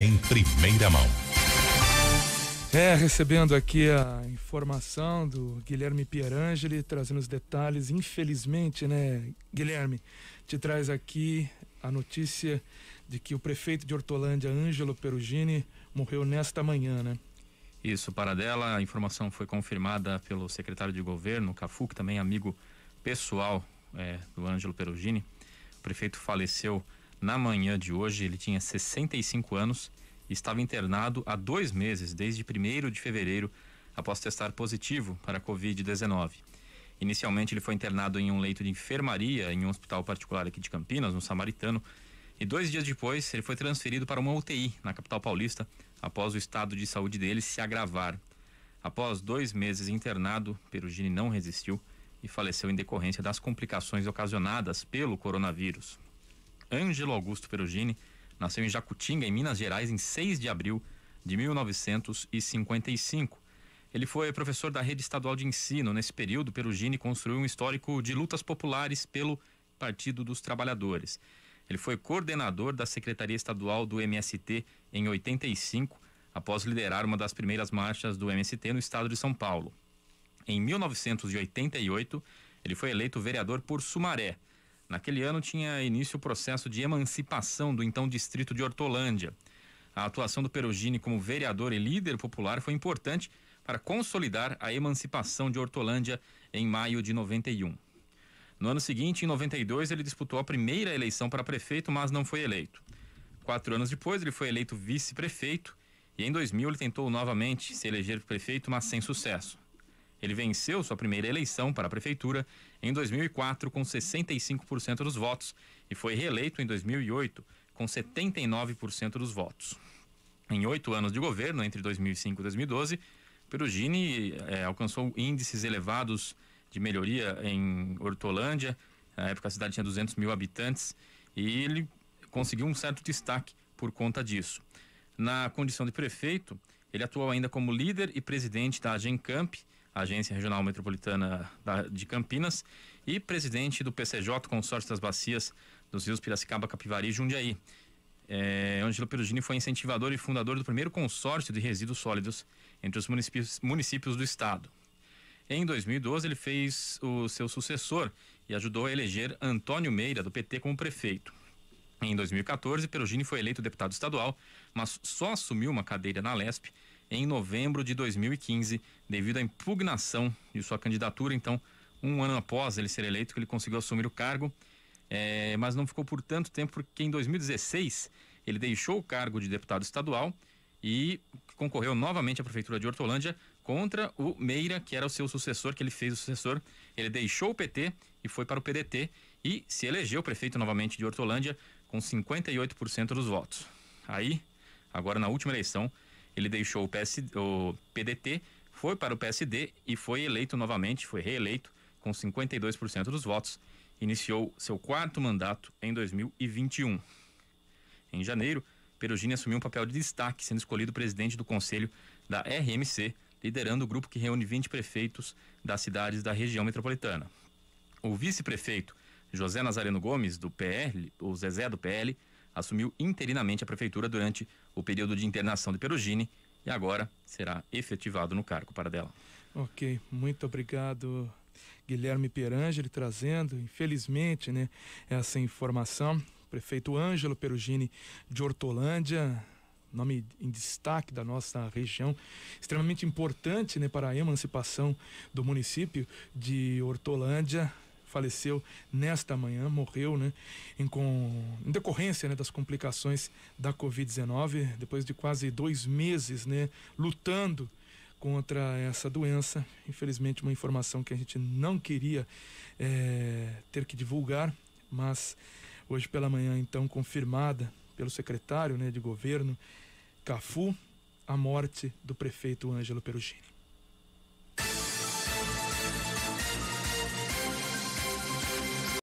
em primeira mão. É, recebendo aqui a informação do Guilherme Pierangeli, trazendo os detalhes. Infelizmente, né, Guilherme, te traz aqui a notícia de que o prefeito de Hortolândia, Ângelo Perugini, morreu nesta manhã, né? Isso, para dela, a informação foi confirmada pelo secretário de governo, Cafu, que também é amigo pessoal é, do Ângelo Perugini. O prefeito faleceu na manhã de hoje, ele tinha 65 anos e estava internado há dois meses, desde 1 de fevereiro, após testar positivo para a Covid-19. Inicialmente, ele foi internado em um leito de enfermaria em um hospital particular aqui de Campinas, no Samaritano, e dois dias depois, ele foi transferido para uma UTI na capital paulista, após o estado de saúde dele se agravar. Após dois meses internado, Perugini não resistiu e faleceu em decorrência das complicações ocasionadas pelo coronavírus. Ângelo Augusto Perugini nasceu em Jacutinga, em Minas Gerais, em 6 de abril de 1955. Ele foi professor da rede estadual de ensino. Nesse período, Perugini construiu um histórico de lutas populares pelo Partido dos Trabalhadores. Ele foi coordenador da Secretaria Estadual do MST em 85, após liderar uma das primeiras marchas do MST no estado de São Paulo. Em 1988, ele foi eleito vereador por Sumaré Naquele ano tinha início o processo de emancipação do então distrito de Hortolândia. A atuação do Perugini como vereador e líder popular foi importante para consolidar a emancipação de Hortolândia em maio de 91. No ano seguinte, em 92, ele disputou a primeira eleição para prefeito, mas não foi eleito. Quatro anos depois, ele foi eleito vice-prefeito e em 2000 ele tentou novamente se eleger prefeito, mas sem sucesso. Ele venceu sua primeira eleição para a prefeitura em 2004 com 65% dos votos e foi reeleito em 2008 com 79% dos votos. Em oito anos de governo, entre 2005 e 2012, Perugini eh, alcançou índices elevados de melhoria em Hortolândia. Na época a cidade tinha 200 mil habitantes e ele conseguiu um certo destaque por conta disso. Na condição de prefeito, ele atuou ainda como líder e presidente da Agencamp, Agência Regional Metropolitana da, de Campinas, e presidente do PCJ, Consórcio das Bacias dos Rios Piracicaba, Capivari e Jundiaí. É, Angelo Perugini foi incentivador e fundador do primeiro consórcio de resíduos sólidos entre os municípios, municípios do estado. Em 2012, ele fez o seu sucessor e ajudou a eleger Antônio Meira, do PT, como prefeito. Em 2014, Perugini foi eleito deputado estadual, mas só assumiu uma cadeira na LESP em novembro de 2015, devido à impugnação de sua candidatura. Então, um ano após ele ser eleito, que ele conseguiu assumir o cargo, é, mas não ficou por tanto tempo, porque em 2016 ele deixou o cargo de deputado estadual e concorreu novamente à prefeitura de Hortolândia contra o Meira, que era o seu sucessor, que ele fez o sucessor. Ele deixou o PT e foi para o PDT e se elegeu prefeito novamente de Hortolândia com 58% dos votos. Aí, agora na última eleição, ele deixou o, PS, o PDT, foi para o PSD e foi eleito novamente, foi reeleito com 52% dos votos. Iniciou seu quarto mandato em 2021. Em janeiro, Perugini assumiu um papel de destaque, sendo escolhido presidente do conselho da RMC, liderando o grupo que reúne 20 prefeitos das cidades da região metropolitana. O vice-prefeito José Nazareno Gomes, do PL, o Zezé do PL, assumiu interinamente a prefeitura durante o período de internação de Perugini e agora será efetivado no cargo para dela. Ok, muito obrigado. Guilherme Pierangeli trazendo, infelizmente, né, essa informação. Prefeito Ângelo Perugini de Hortolândia, nome em destaque da nossa região, extremamente importante né, para a emancipação do município de Hortolândia, faleceu nesta manhã, morreu, né, em, com, em decorrência né, das complicações da Covid-19, depois de quase dois meses, né, lutando contra essa doença. Infelizmente, uma informação que a gente não queria é, ter que divulgar, mas hoje pela manhã, então, confirmada pelo secretário né, de governo, Cafu, a morte do prefeito Ângelo Perugini.